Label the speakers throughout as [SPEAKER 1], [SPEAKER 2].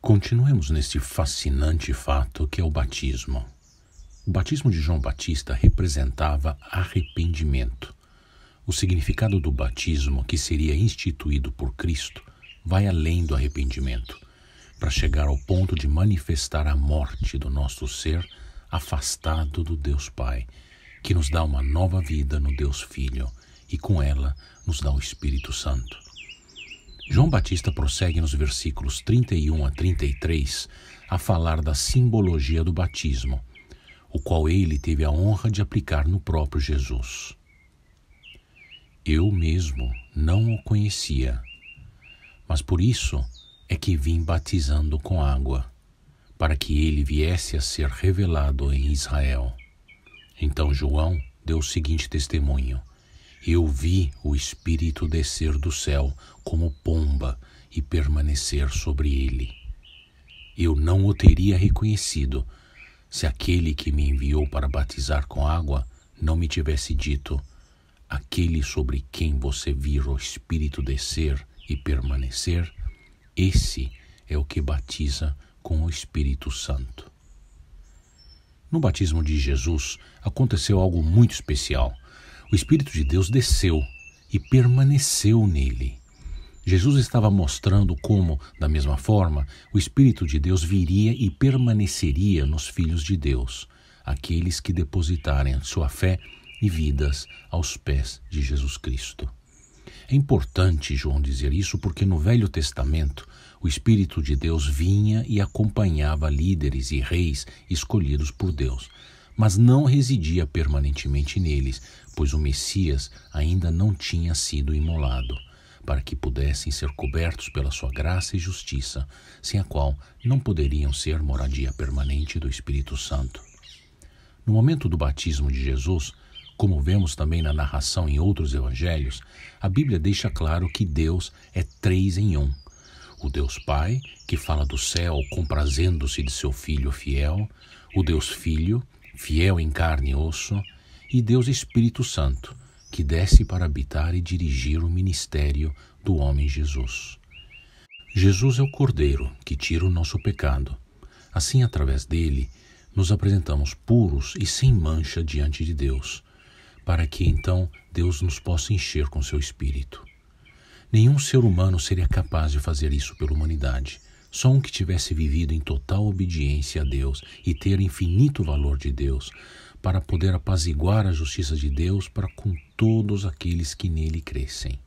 [SPEAKER 1] Continuemos neste fascinante fato que é o batismo. O batismo de João Batista representava arrependimento. O significado do batismo que seria instituído por Cristo vai além do arrependimento, para chegar ao ponto de manifestar a morte do nosso ser afastado do Deus Pai, que nos dá uma nova vida no Deus Filho e com ela nos dá o Espírito Santo. João Batista prossegue nos versículos 31 a 33 a falar da simbologia do batismo, o qual ele teve a honra de aplicar no próprio Jesus. Eu mesmo não o conhecia, mas por isso é que vim batizando com água, para que ele viesse a ser revelado em Israel. Então João deu o seguinte testemunho: eu vi o Espírito descer do céu como pomba e permanecer sobre ele. Eu não o teria reconhecido se aquele que me enviou para batizar com água não me tivesse dito: Aquele sobre quem você vir o Espírito descer e permanecer, esse é o que batiza com o Espírito Santo. No batismo de Jesus aconteceu algo muito especial. O Espírito de Deus desceu e permaneceu nele. Jesus estava mostrando como, da mesma forma, o Espírito de Deus viria e permaneceria nos filhos de Deus, aqueles que depositarem sua fé e vidas aos pés de Jesus Cristo. É importante João dizer isso porque no Velho Testamento o Espírito de Deus vinha e acompanhava líderes e reis escolhidos por Deus mas não residia permanentemente neles, pois o Messias ainda não tinha sido imolado, para que pudessem ser cobertos pela sua graça e justiça, sem a qual não poderiam ser moradia permanente do Espírito Santo. No momento do batismo de Jesus, como vemos também na narração em outros evangelhos, a Bíblia deixa claro que Deus é três em um. O Deus Pai, que fala do céu comprazendo-se de seu Filho fiel, o Deus Filho, fiel em carne e osso, e Deus Espírito Santo, que desce para habitar e dirigir o ministério do homem Jesus. Jesus é o Cordeiro que tira o nosso pecado. Assim, através dele, nos apresentamos puros e sem mancha diante de Deus, para que então Deus nos possa encher com seu Espírito. Nenhum ser humano seria capaz de fazer isso pela humanidade só um que tivesse vivido em total obediência a Deus e ter infinito valor de Deus, para poder apaziguar a justiça de Deus para com todos aqueles que nele crescem.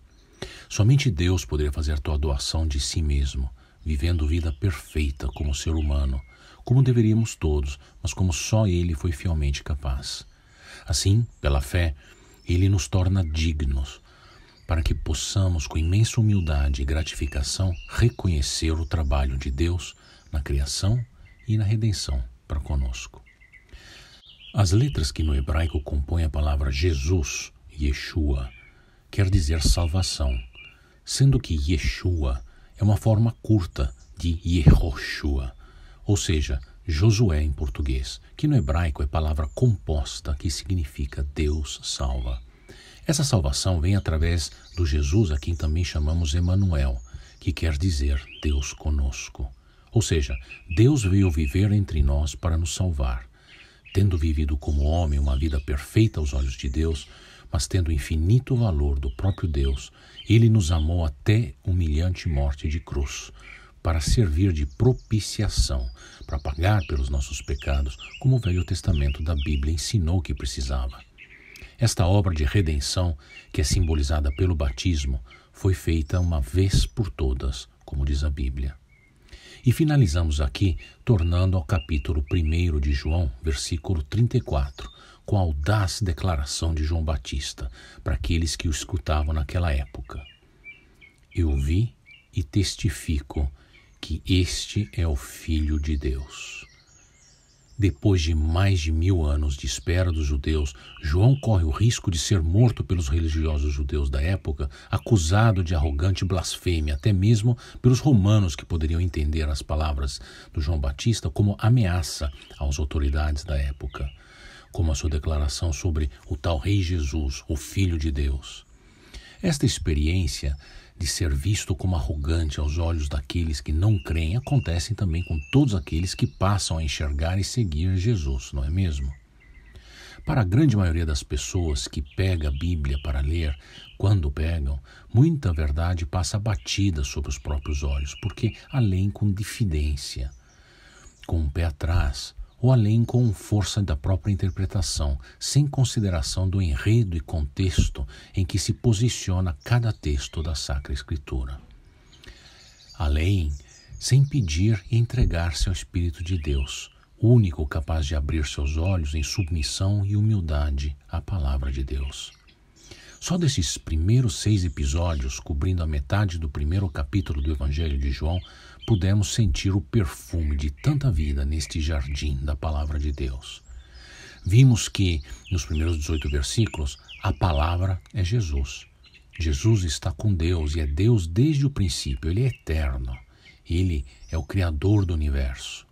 [SPEAKER 1] Somente Deus poderia fazer tua doação de si mesmo, vivendo vida perfeita como ser humano, como deveríamos todos, mas como só Ele foi fielmente capaz. Assim, pela fé, Ele nos torna dignos para que possamos, com imensa humildade e gratificação, reconhecer o trabalho de Deus na criação e na redenção para conosco. As letras que no hebraico compõem a palavra Jesus, Yeshua, quer dizer salvação, sendo que Yeshua é uma forma curta de Yehoshua, ou seja, Josué em português, que no hebraico é palavra composta que significa Deus salva. Essa salvação vem através do Jesus a quem também chamamos Emanuel, que quer dizer Deus conosco. Ou seja, Deus veio viver entre nós para nos salvar. Tendo vivido como homem uma vida perfeita aos olhos de Deus, mas tendo o infinito valor do próprio Deus, ele nos amou até humilhante morte de cruz, para servir de propiciação, para pagar pelos nossos pecados, como o Velho Testamento da Bíblia ensinou que precisava. Esta obra de redenção, que é simbolizada pelo batismo, foi feita uma vez por todas, como diz a Bíblia. E finalizamos aqui, tornando ao capítulo 1 de João, versículo 34, com a audaz declaração de João Batista para aqueles que o escutavam naquela época. Eu vi e testifico que este é o Filho de Deus. Depois de mais de mil anos de espera dos judeus, João corre o risco de ser morto pelos religiosos judeus da época, acusado de arrogante blasfêmia, até mesmo pelos romanos que poderiam entender as palavras do João Batista como ameaça às autoridades da época, como a sua declaração sobre o tal Rei Jesus, o Filho de Deus. Esta experiência de ser visto como arrogante aos olhos daqueles que não creem acontecem também com todos aqueles que passam a enxergar e seguir Jesus, não é mesmo? Para a grande maioria das pessoas que pega a Bíblia para ler, quando pegam, muita verdade passa batida sobre os próprios olhos, porque a leem com diffidência, com o um pé atrás, ou além com força da própria interpretação, sem consideração do enredo e contexto em que se posiciona cada texto da Sacra Escritura. Além, sem pedir e entregar-se ao Espírito de Deus, único capaz de abrir seus olhos em submissão e humildade à palavra de Deus. Só desses primeiros seis episódios, cobrindo a metade do primeiro capítulo do Evangelho de João, pudemos sentir o perfume de tanta vida neste jardim da Palavra de Deus. Vimos que, nos primeiros 18 versículos, a palavra é Jesus. Jesus está com Deus e é Deus desde o princípio, ele é eterno. Ele é o Criador do universo.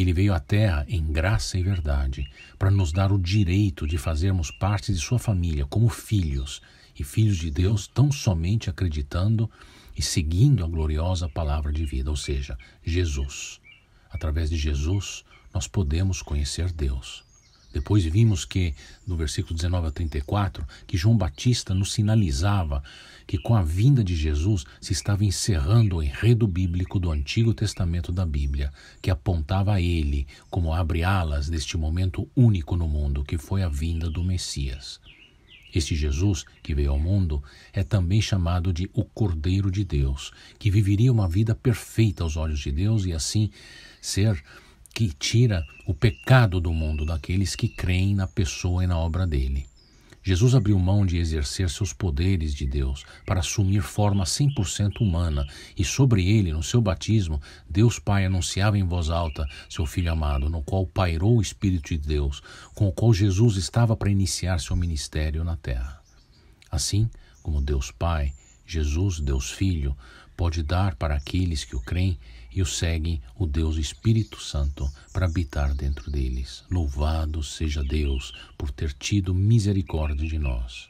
[SPEAKER 1] Ele veio à Terra em graça e verdade, para nos dar o direito de fazermos parte de Sua família como filhos e filhos de Deus, tão somente acreditando e seguindo a gloriosa palavra de vida, ou seja, Jesus. Através de Jesus, nós podemos conhecer Deus. Depois vimos que, no versículo 19 a 34, que João Batista nos sinalizava que com a vinda de Jesus se estava encerrando o enredo bíblico do Antigo Testamento da Bíblia, que apontava a ele como abre alas deste momento único no mundo, que foi a vinda do Messias. Este Jesus, que veio ao mundo, é também chamado de o Cordeiro de Deus, que viveria uma vida perfeita aos olhos de Deus e assim ser que tira o pecado do mundo daqueles que creem na pessoa e na obra dele. Jesus abriu mão de exercer seus poderes de Deus para assumir forma 100% humana, e sobre ele, no seu batismo, Deus Pai anunciava em voz alta seu Filho amado, no qual pairou o Espírito de Deus, com o qual Jesus estava para iniciar seu ministério na terra. Assim como Deus Pai Jesus, Deus Filho, pode dar para aqueles que o creem e o seguem o Deus Espírito Santo para habitar dentro deles. Louvado seja Deus por ter tido misericórdia de nós.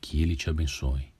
[SPEAKER 1] Que Ele te abençoe.